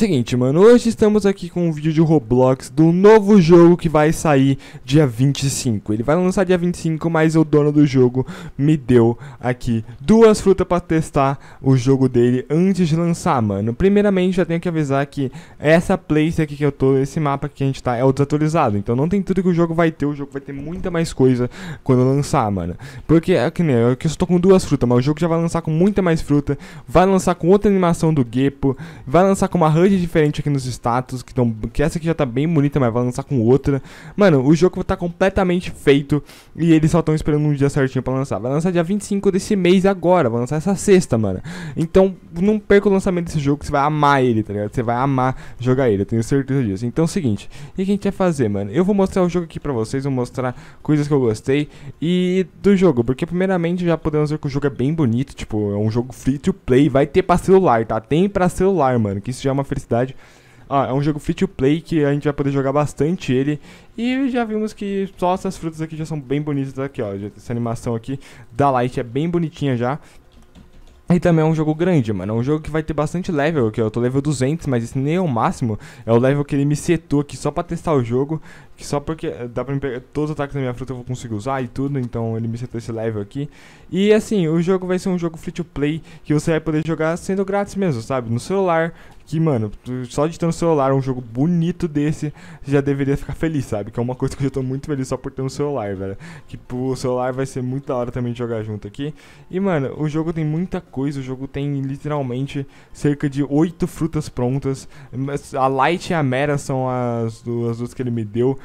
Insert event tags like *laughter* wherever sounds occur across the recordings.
Seguinte, mano, hoje estamos aqui com um vídeo de Roblox do novo jogo que vai sair dia 25. Ele vai lançar dia 25, mas o dono do jogo me deu aqui duas frutas pra testar o jogo dele antes de lançar, mano. Primeiramente, já tenho que avisar que essa place aqui que eu tô, esse mapa que a gente tá, é o desatualizado. Então não tem tudo que o jogo vai ter, o jogo vai ter muita mais coisa quando lançar, mano. Porque, é que nem, é eu só tô com duas frutas, mas o jogo já vai lançar com muita mais fruta, vai lançar com outra animação do Gepo, vai lançar com uma HUD de diferente aqui nos status, que, tão, que essa aqui já tá bem bonita, mas vai lançar com outra. Mano, o jogo tá completamente feito e eles só estão esperando um dia certinho pra lançar. Vai lançar dia 25 desse mês agora, vai lançar essa sexta, mano. Então, não perca o lançamento desse jogo, você vai amar ele, tá ligado? Você vai amar jogar ele, eu tenho certeza disso. Então é o seguinte, o que a gente vai fazer, mano? Eu vou mostrar o jogo aqui pra vocês, vou mostrar coisas que eu gostei e do jogo, porque primeiramente já podemos ver que o jogo é bem bonito, tipo, é um jogo free to play, vai ter pra celular, tá? Tem pra celular, mano, que isso já é uma felicidade ah, é um jogo free to play que a gente vai poder jogar bastante ele. E já vimos que só essas frutas aqui já são bem bonitas aqui, ó. Essa animação aqui da Light é bem bonitinha já. E também é um jogo grande, mano. É um jogo que vai ter bastante level, que eu tô level 200, mas esse nem é o máximo. É o level que ele me setou aqui só pra testar o jogo. Que só porque dá pra me pegar todos os ataques da minha fruta eu vou conseguir usar e tudo, então ele me setou esse level aqui. E assim, o jogo vai ser um jogo free to play que você vai poder jogar sendo grátis mesmo, sabe? No celular, que, mano, só de ter no celular um jogo bonito desse, já deveria ficar feliz, sabe? Que é uma *laughs* coisa que eu já tô muito feliz só por ter no celular, velho. Que o celular vai ser muito da hora também de jogar junto aqui. E, mano, o jogo tem muita coisa, o jogo tem literalmente cerca de oito frutas prontas. A Light e a Mera são as duas, as duas que ele me deu.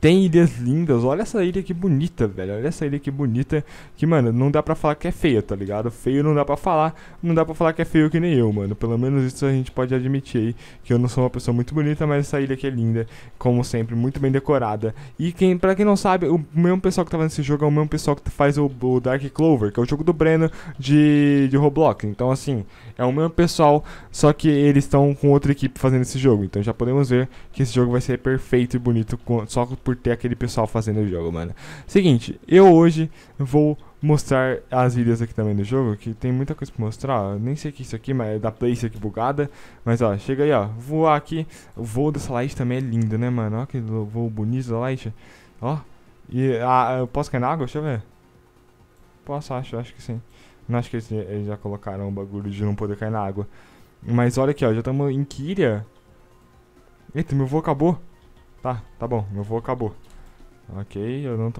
Tem ilhas lindas, olha essa ilha que bonita, velho. Olha essa ilha que bonita. Que, mano, não dá pra falar que é feia, tá ligado? Feio não dá pra falar. Não dá pra falar que é feio que nem eu, mano. Pelo menos isso a gente pode admitir aí. Que eu não sou uma pessoa muito bonita, mas essa ilha aqui é linda. Como sempre, muito bem decorada. E quem, pra quem não sabe, o mesmo pessoal que tava nesse jogo é o mesmo pessoal que faz o, o Dark Clover, que é o jogo do Breno de, de Roblox. Então, assim, é o mesmo pessoal, só que eles estão com outra equipe fazendo esse jogo. Então já podemos ver que esse jogo vai ser perfeito e bonito com, só com por ter aquele pessoal fazendo o jogo, mano. Seguinte, eu hoje vou mostrar as ilhas aqui também do jogo, que tem muita coisa pra mostrar, ó. nem sei o que é isso aqui, mas é da Place aqui bugada, mas ó, chega aí ó, voar aqui, o voo dessa Light também é lindo, né mano, ó que voo bonito da Light, ó, e a, eu posso cair na água, deixa eu ver, posso, acho, acho que sim, não acho que eles, eles já colocaram o bagulho de não poder cair na água, mas olha aqui ó, já estamos em Kyria, eita, meu voo acabou, Tá, tá bom. Meu voo acabou. Ok, eu não...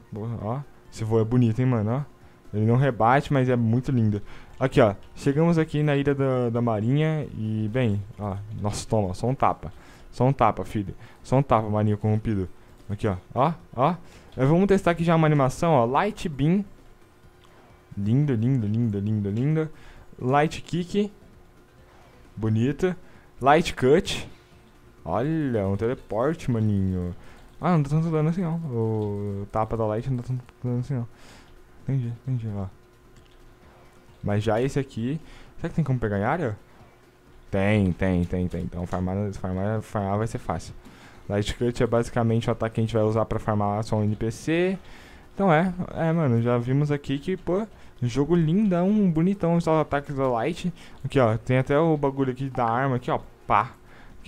Ó, esse voo é bonito, hein, mano, ó. Ele não rebate, mas é muito lindo. Aqui, ó. Chegamos aqui na ilha da, da marinha e, bem, ó. Nossa, toma, só um tapa. Só um tapa, filho. Só um tapa, marinho corrompido. Aqui, ó. Ó, ó. É, vamos testar aqui já uma animação, ó. Light Beam. Lindo, lindo, lindo, lindo, lindo. Light Kick. Bonito. Light Cut. Olha, um teleporte, maninho. Ah, não dá tá tanto dano assim ó. O tapa da light não dá tá tanto dano assim ó. Entendi, entendi, ó. Mas já esse aqui. Será que tem como pegar em área? Tem, tem, tem, tem. Então farmar, farmar, farmar vai ser fácil. Light Cut é basicamente o ataque que a gente vai usar pra farmar só um NPC. Então é, é, mano, já vimos aqui que, pô, jogo lindão, bonitão, só os ataques da Light. Aqui, ó, tem até o bagulho aqui da arma aqui, ó, pá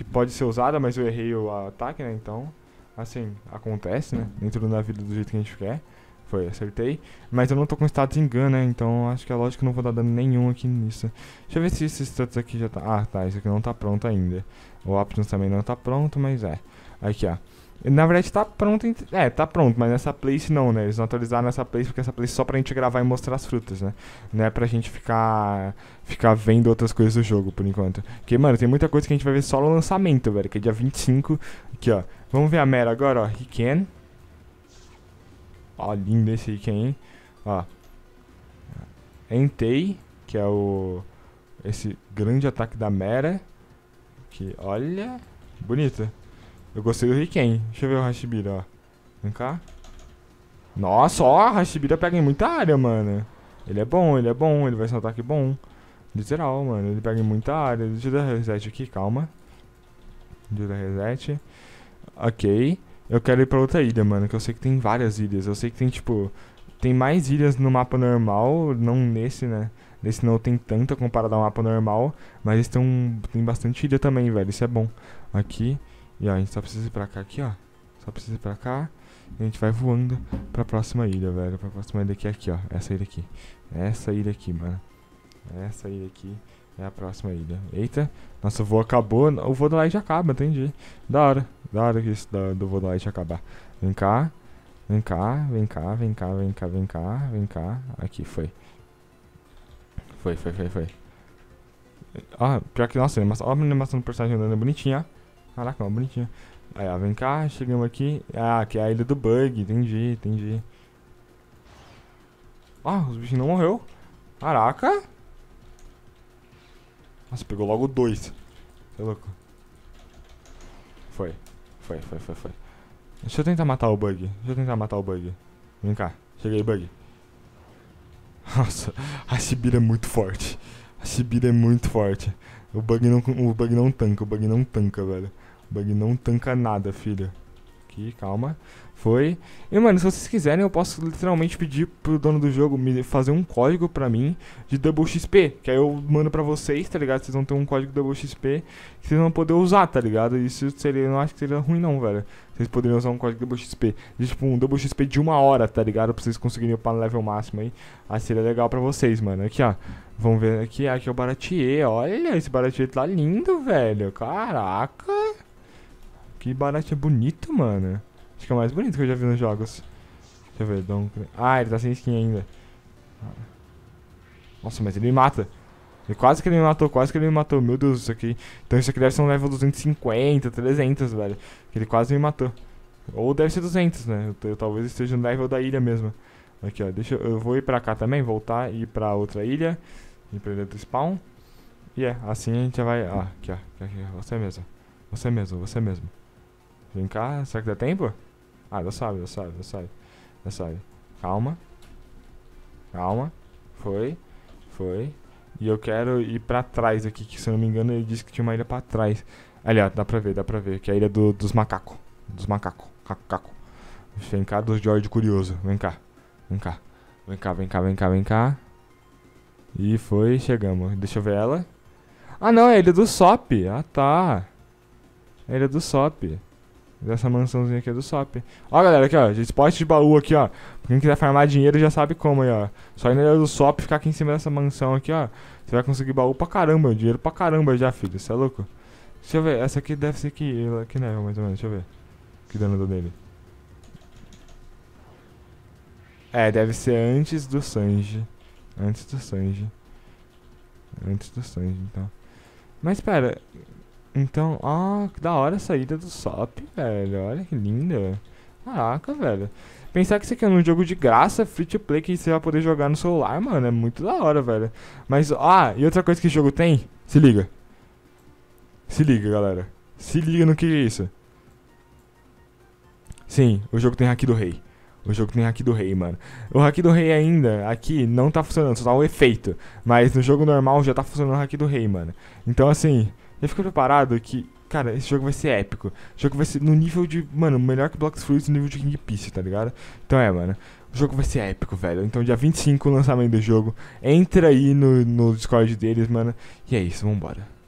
que pode ser usada, mas eu errei o ataque, né? Então, assim, acontece, né? Uhum. entrando na vida do jeito que a gente quer. Foi, acertei. Mas eu não tô com status engano, né? Então acho que é lógico que não vou dar dano nenhum aqui nisso. Deixa eu ver se esse status aqui já tá... Ah, tá. Isso aqui não tá pronto ainda. O Optimus também não tá pronto, mas é. Aqui, ó. Na verdade tá pronto. É, tá pronto, mas nessa place não, né? Eles não atualizaram nessa place porque essa place é só pra gente gravar e mostrar as frutas, né? Não é pra gente ficar ficar vendo outras coisas do jogo por enquanto. Porque, mano, tem muita coisa que a gente vai ver só no lançamento, velho, que é dia 25. Aqui, ó. Vamos ver a Mera agora, ó. Riken. Ó, lindo esse Riken, hein? Ó. Entei, que é o. Esse grande ataque da Mera. Que, olha. Bonita. Eu gostei do Riken. Deixa eu ver o Hashibira, ó. Vem cá. Nossa, ó, Hashibira pega em muita área, mano. Ele é bom, ele é bom, ele vai ser um ataque bom. Literal, mano, ele pega em muita área. Deixa eu dar reset aqui, calma. Deixa eu dar reset. Ok. Eu quero ir pra outra ilha, mano, que eu sei que tem várias ilhas. Eu sei que tem, tipo... Tem mais ilhas no mapa normal, não nesse, né? Nesse não tem tanta comparado ao mapa normal, mas tem, um, tem bastante ilha também, velho. Isso é bom. Aqui, e ó, a gente só precisa ir pra cá aqui, ó. Só precisa ir pra cá. E a gente vai voando pra próxima ilha, velho. Pra próxima ilha que é aqui, ó. Essa ilha aqui. Essa ilha aqui, mano. Essa ilha aqui é a próxima ilha. Eita. Nossa, o voo acabou. O voo do Light acaba, entendi. Da hora. Da hora que isso do, do voo do Light acabar. Vem cá. Vem cá, vem cá, vem cá, vem cá, vem cá, vem cá. Aqui, foi. Foi, foi, foi, foi. Ah, pior que, nossa, olha animação, ó, a animação do personagem andando é bonitinha, ó. Caraca, uma bonitinha. Aí, ó, vem cá, chegamos aqui. Ah, aqui é a ilha do bug, entendi, entendi. Ah, os bichinhos não morreu. Caraca. Nossa, pegou logo dois. Você tá é louco. Foi, foi, foi, foi, foi. Deixa eu tentar matar o bug. Deixa eu tentar matar o bug. Vem cá, cheguei, bug. Nossa, a Sibira é muito forte. A Sibira é muito forte. O bug não, o bug não tanca, o bug não tanca, velho. Bug não tanca nada, filha. Aqui, calma. Foi. E, mano, se vocês quiserem, eu posso literalmente pedir pro dono do jogo me fazer um código pra mim de Double XP. Que aí eu mando pra vocês, tá ligado? Vocês vão ter um código Double XP que vocês vão poder usar, tá ligado? Isso seria, eu não acho que seria ruim não, velho. Vocês poderiam usar um código Double XP. De, tipo, um Double XP de uma hora, tá ligado? Pra vocês conseguirem upar no level máximo aí. Aí ah, seria legal pra vocês, mano. Aqui, ó. Vamos ver aqui. Aqui é o Baratier. Olha, esse Baratier tá lindo, velho. Caraca. Que Barate é bonito, mano. Acho que é o mais bonito que eu já vi nos jogos. Deixa eu ver, Donkey. Ah, ele tá sem skin ainda. Ah. Nossa, mas ele me mata. Ele quase que ele me matou, quase que ele me matou. Meu Deus, isso aqui. Então isso aqui deve ser um level 250, 300, velho. Ele quase me matou. Ou deve ser 200, né? Eu, eu talvez esteja no level da ilha mesmo. Aqui, ó. Deixa eu, eu vou ir pra cá também, voltar e ir pra outra ilha. E pra outro spawn. E yeah, é, assim a gente vai. Ó, aqui, ó. Aqui, aqui, você mesmo. Você mesmo, você mesmo. Vem cá, será que dá tempo? Ah, dá sabe, dá sabe, dá sabe. Dá sabe. Calma. Calma. Foi. Foi. E eu quero ir pra trás aqui, que se eu não me engano ele disse que tinha uma ilha pra trás. Ali, ó, dá pra ver, dá pra ver. Que é a ilha do, dos macacos. Dos macacos. Caco, caco. Vem cá, dos George Curioso. Vem cá. Vem cá. Vem cá, vem cá, vem cá, vem cá. E foi, chegamos. Deixa eu ver ela. Ah, não, é a ilha do Sop. Ah, tá. É a ilha do Sop. Dessa mansãozinha aqui do SOP. Ó, galera, aqui, ó. Esporte de baú aqui, ó. Pra quem quiser farmar dinheiro já sabe como aí, ó. Só ir na do SOP ficar aqui em cima dessa mansão aqui, ó. Você vai conseguir baú pra caramba, dinheiro pra caramba já, filho. Você é louco? Deixa eu ver. Essa aqui deve ser que, que né, mais ou menos. Deixa eu ver. Que dano do dele. É, deve ser antes do Sanji. Antes do Sanji. Antes do Sanji, então. Mas, pera... Então, ah, que da hora a saída do SOP, velho. Olha que linda. Caraca, velho. Pensar que isso aqui é um jogo de graça, free to play, que você vai poder jogar no celular, mano. É muito da hora, velho. Mas, ah, e outra coisa que o jogo tem? Se liga. Se liga, galera. Se liga no que é isso. Sim, o jogo tem hack do rei. O jogo tem hack do rei, mano. O hack do rei ainda, aqui, não tá funcionando, só tá o efeito. Mas no jogo normal já tá funcionando o hack do rei, mano. Então, assim, já fica preparado que, cara, esse jogo vai ser épico. O jogo vai ser no nível de, mano, melhor que Blocks Fruits no nível de King Peace, tá ligado? Então é, mano. O jogo vai ser épico, velho. Então, dia 25, o lançamento do jogo. Entra aí no, no Discord deles, mano. E é isso, vambora.